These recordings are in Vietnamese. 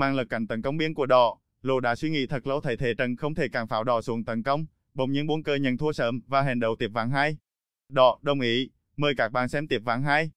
Mang lực cạnh tấn công biên của đỏ, Lô đã suy nghĩ thật lâu thấy thế trận không thể càng pháo đỏ xuống tấn công, bỗng nhiên buông cơ nhận thua sớm và hẹn đầu tiếp ván hai. Đỏ đồng ý, mời các bạn xem tiếp ván hai.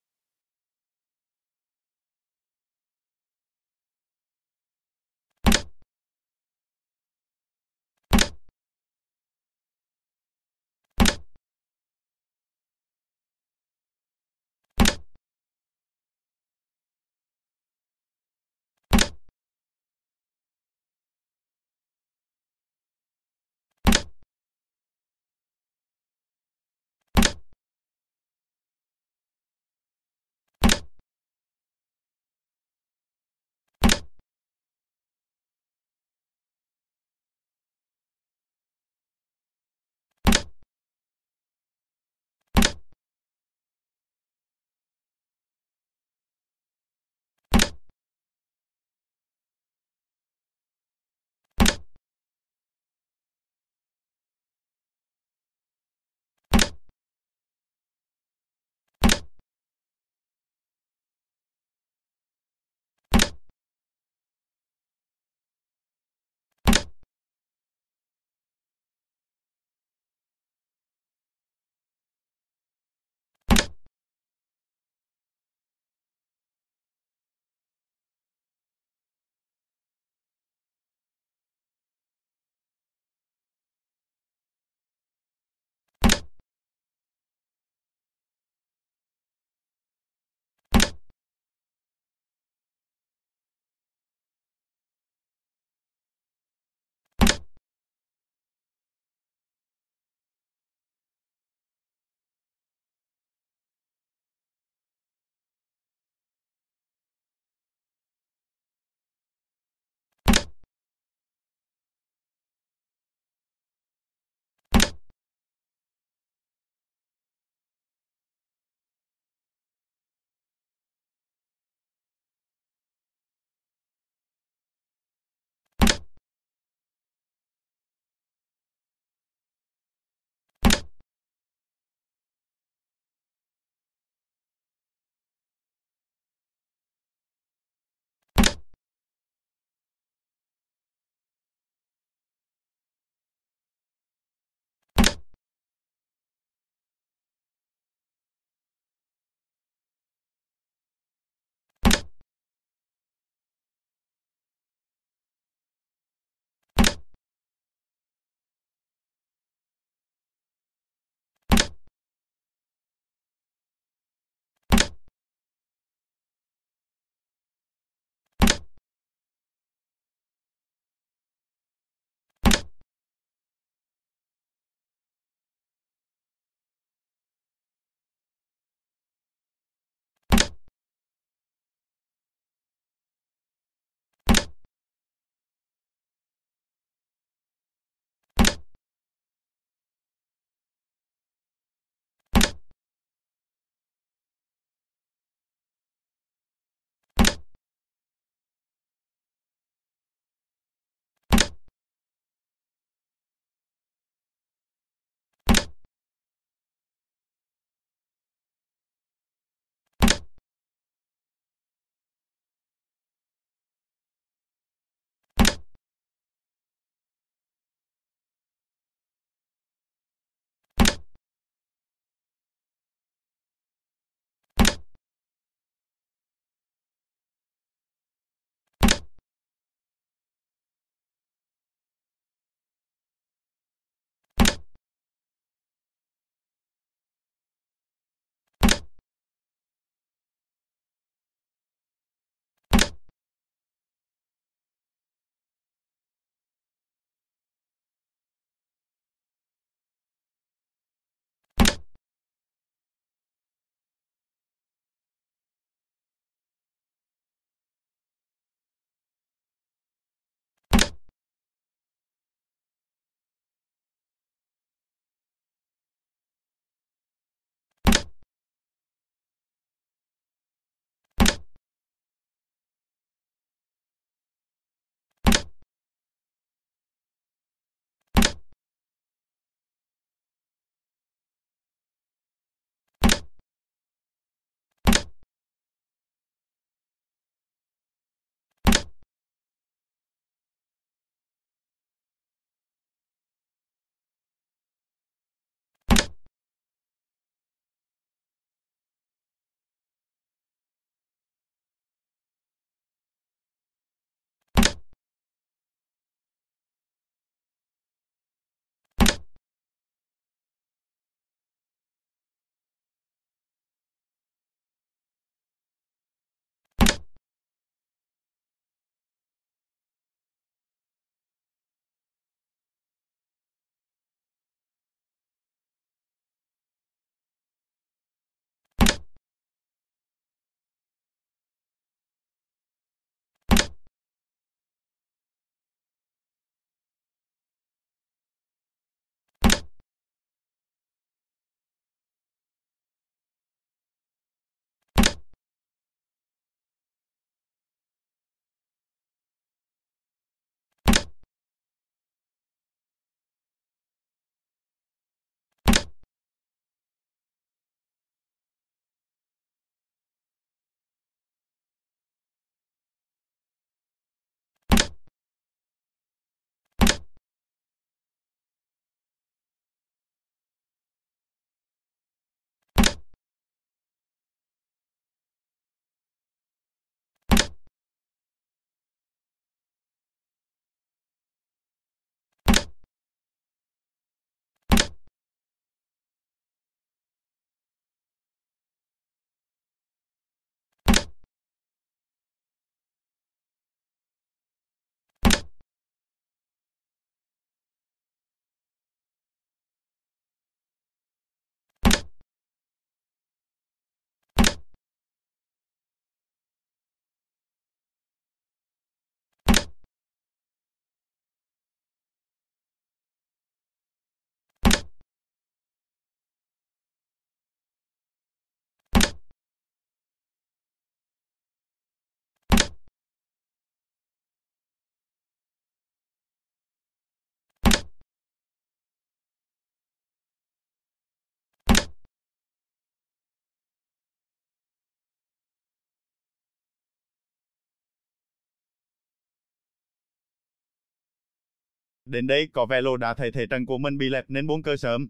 Đến đây có Velo đã thay thể trần của mình bị lẹp nên muốn cơ sớm.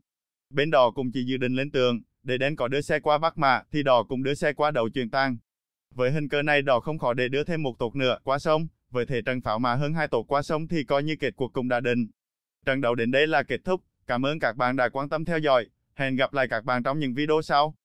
Bên đò cũng chỉ dự định lên tường, để đến có đưa xe qua Bắc mà thì đò cũng đưa xe qua đầu truyền tang. Với hình cơ này đò không khó để đưa thêm một tột nữa qua sông, với thể trận pháo mà hơn hai tột qua sông thì coi như kết cuộc cũng đã định. Trận đấu đến đây là kết thúc, cảm ơn các bạn đã quan tâm theo dõi, hẹn gặp lại các bạn trong những video sau.